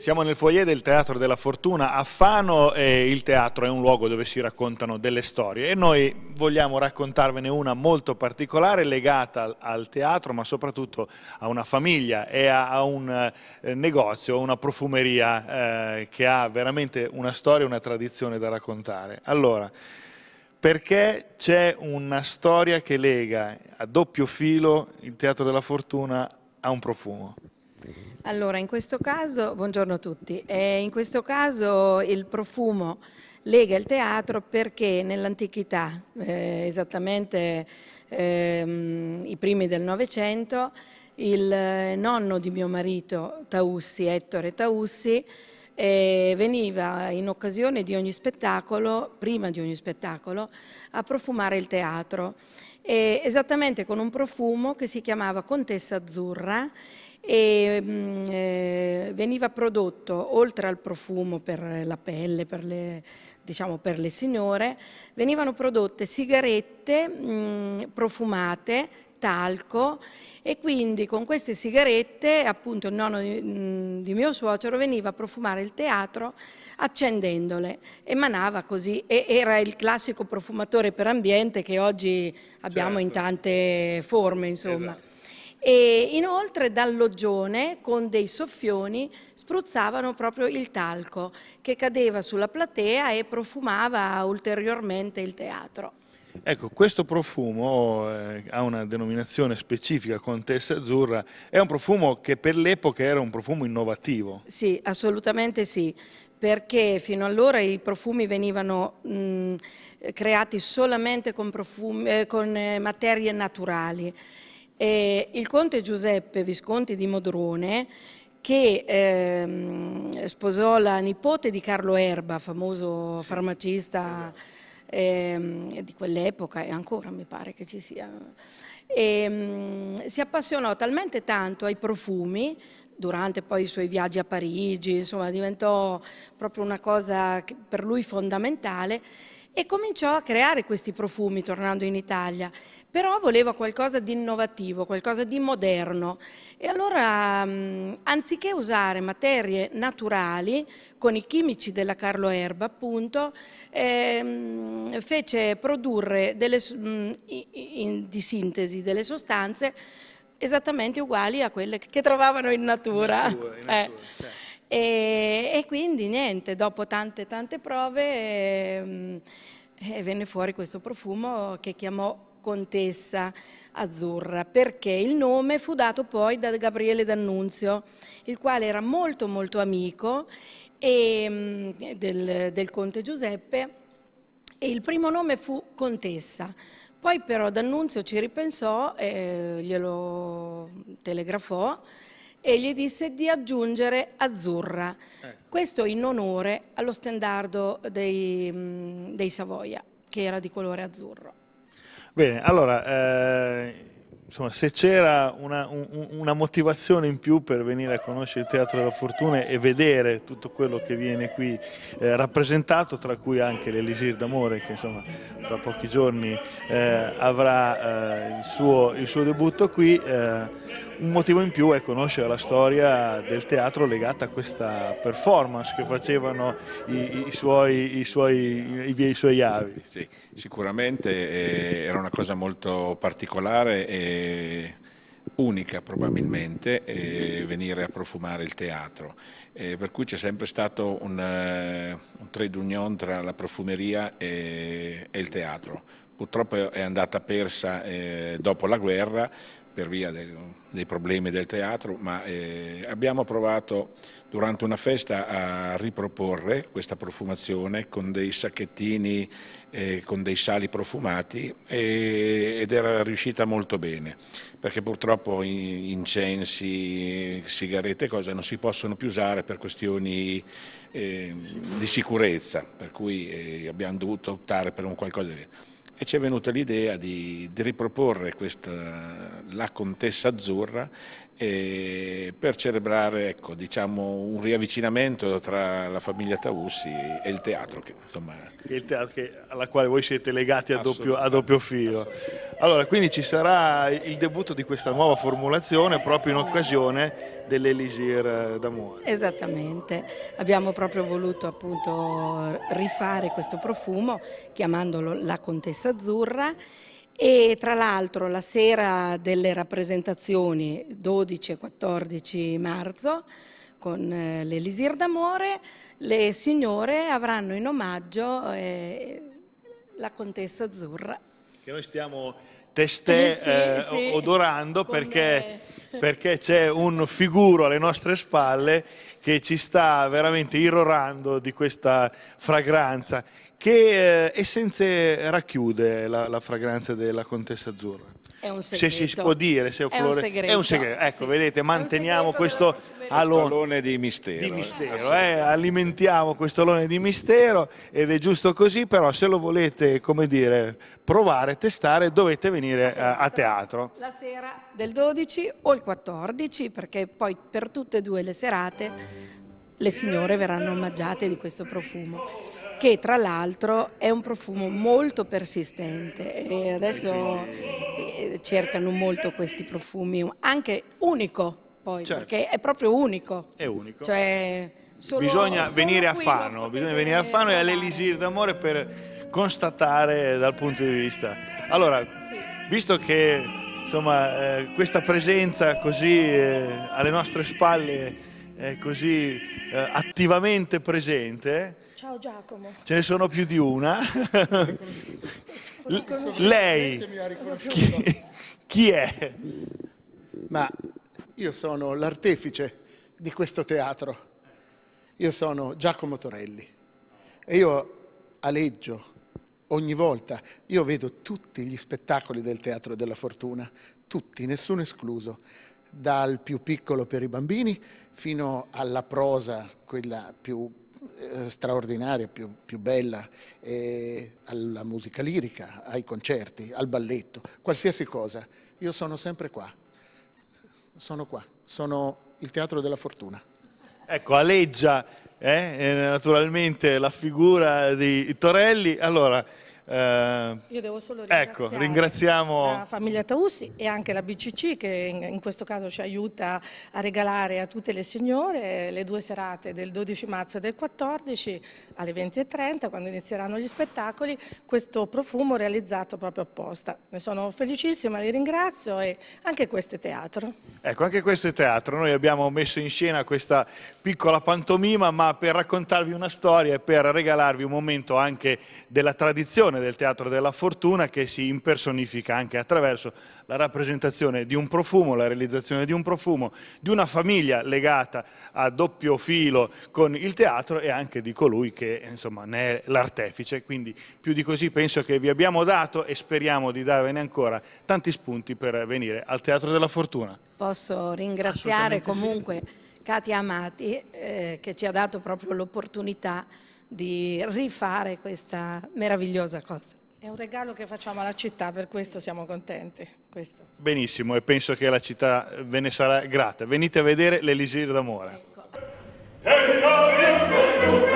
Siamo nel foyer del Teatro della Fortuna a Fano e il teatro è un luogo dove si raccontano delle storie e noi vogliamo raccontarvene una molto particolare legata al teatro ma soprattutto a una famiglia e a un eh, negozio, una profumeria eh, che ha veramente una storia e una tradizione da raccontare. Allora, perché c'è una storia che lega a doppio filo il Teatro della Fortuna a un profumo? Allora, in questo caso, buongiorno a tutti, eh, in questo caso il profumo lega il teatro perché nell'antichità, eh, esattamente eh, i primi del Novecento, il nonno di mio marito Taussi, Ettore Taussi, eh, veniva in occasione di ogni spettacolo, prima di ogni spettacolo, a profumare il teatro eh, esattamente con un profumo che si chiamava Contessa Azzurra e mm, eh, veniva prodotto oltre al profumo per la pelle, per le, diciamo per le signore, venivano prodotte sigarette mh, mm, profumate, talco e quindi con queste sigarette appunto il nonno di, mm, di mio suocero veniva a profumare il teatro accendendole, emanava così e era il classico profumatore per ambiente che oggi abbiamo certo. in tante forme insomma. Esatto. E inoltre dal loggione con dei soffioni spruzzavano proprio il talco che cadeva sulla platea e profumava ulteriormente il teatro. Ecco, questo profumo eh, ha una denominazione specifica, Contessa Azzurra, è un profumo che per l'epoca era un profumo innovativo. Sì, assolutamente sì, perché fino allora i profumi venivano mh, mm, creati solamente con, profumi, eh, con eh, materie naturali. E il conte Giuseppe Visconti di Modrone, che ehm, sposò la nipote di Carlo Erba, famoso farmacista. Sì ehm, di quell'epoca e ancora mi pare che ci sia. E, ehm, si appassionò talmente tanto ai profumi durante poi i suoi viaggi a Parigi, insomma diventò proprio una cosa per lui fondamentale e cominciò a creare questi profumi tornando in Italia però voleva qualcosa di innovativo, qualcosa di moderno e allora mm, anziché usare materie naturali con i chimici della Carlo Erba appunto ehm, fece produrre delle, mm, in, in, di sintesi delle sostanze esattamente uguali a quelle che trovavano in natura. In natura, in eh. natura eh. certo. e, e, quindi niente, dopo tante tante prove eh, eh, venne fuori questo profumo che chiamò contessa azzurra, perché il nome fu dato poi da Gabriele D'Annunzio, il quale era molto molto amico e, mm, del, del conte Giuseppe e il primo nome fu contessa. Poi però D'Annunzio ci ripensò, eh, glielo telegrafò e gli disse di aggiungere azzurra. Ecco. Questo in onore allo stendardo dei, mm, dei Savoia, che era di colore azzurro. Bene, allora, eh, insomma, se c'era una, un, una, motivazione in più per venire a conoscere il Teatro della Fortuna e vedere tutto quello che viene qui eh, rappresentato, tra cui anche l'Elisir d'Amore che insomma, fra pochi giorni eh, avrà eh, il, suo, il, suo, debutto qui, eh, un motivo in più è conoscere la storia del teatro legata a questa performance che facevano i, i suoi, i, suoi, i, i suoi avi. Sì, sicuramente eh, era una cosa molto particolare e eh, unica probabilmente eh, venire a profumare il teatro, eh, per cui c'è sempre stato un, eh, un trade union tra la profumeria e, e il teatro. Purtroppo è andata persa eh, dopo la guerra, per via del, dei problemi del teatro, ma eh, abbiamo provato durante una festa a riproporre questa profumazione con dei sacchettini, eh, con dei sali profumati e, ed era riuscita molto bene, perché purtroppo incensi, sigarette e cose non si possono più usare per questioni eh, di sicurezza, per cui eh, abbiamo dovuto optare per un qualcosa di... Vero e ci è venuta l'idea di, di, riproporre questa, la Contessa Azzurra per celebrare ecco, diciamo, un riavvicinamento tra la famiglia Taussi e il teatro. Che, insomma... il teatro che, alla quale voi siete legati a doppio, a doppio filo. Allora, quindi ci sarà il debutto di questa nuova formulazione proprio in occasione dell'Elisir d'amore. Esattamente, abbiamo proprio voluto appunto rifare questo profumo chiamandolo la Contessa Azzurra e tra l'altro la sera delle rappresentazioni 12 e 14 marzo con eh, l'Elisir d'Amore le signore avranno in omaggio eh, la contessa azzurra. Che noi stiamo testè eh, sì, eh, sì. odorando Come... perché c'è un figuro alle nostre spalle che ci sta veramente irrorando di questa fragranza che eh, essenze racchiude la, la fragranza della Contessa Azzurra? È un se si può dire se è un, è un segreto. È un segreto. Ecco, sì. vedete, manteniamo questo alone di mistero. Di eh. mistero eh? Alimentiamo questo alone di mistero ed è giusto così, però se lo volete, come dire, provare, testare, dovete venire eh, a, a teatro. La sera del 12 o il 14, perché poi per tutte e due le serate le signore verranno omaggiate di questo profumo che tra l'altro è un profumo molto persistente e adesso eh, cercano molto questi profumi, anche unico poi, certo. perché è proprio unico. È unico. Cioè, solo, bisogna, solo venire a Fano, bisogna venire a Fano e all'Elisir d'amore per constatare dal punto di vista. Allora, visto che insomma, eh, questa presenza così eh, alle nostre spalle eh, così eh, attivamente presente. Ciao Giacomo. Ce ne sono più di una. lei chi, chi è? Ma io sono l'artefice di questo teatro. Io sono Giacomo Torelli e io aleggio ogni volta. Io vedo tutti gli spettacoli del Teatro della Fortuna, tutti, nessuno escluso, dal più piccolo per i bambini fino alla prosa, quella più eh, straordinaria, più, più bella, eh, alla musica lirica, ai concerti, al balletto, qualsiasi cosa. Io sono sempre qua, sono qua, sono il teatro della fortuna. Ecco, aleggia eh, naturalmente la figura di Torelli. Allora, eh, Io devo solo ecco, ringraziare ecco, ringraziamo la famiglia Taussi e anche la BCC che in, in, questo caso ci aiuta a regalare a tutte le signore le due serate del 12 marzo e del 14 alle 20.30 quando inizieranno gli spettacoli questo profumo realizzato proprio apposta. Ne sono felicissima, li ringrazio e anche questo è teatro. Ecco, anche questo è teatro. Noi abbiamo messo in scena questa piccola pantomima, ma per raccontarvi una storia e per regalarvi un momento anche della tradizione del teatro della fortuna che si impersonifica anche attraverso la rappresentazione di un profumo, la realizzazione di un profumo, di una famiglia legata a doppio filo con il teatro e anche di colui che insomma ne è l'artefice. Quindi più di così penso che vi abbiamo dato e speriamo di darvene ancora tanti spunti per venire al Teatro della Fortuna posso ringraziare comunque sì. Katia Amati eh, che ci ha dato proprio l'opportunità di rifare questa meravigliosa cosa. È un regalo che facciamo alla città, per questo siamo contenti. Questo. Benissimo, e penso che la città ve ne sarà grata. Venite a vedere l'Elisir d'Amore. Ecco.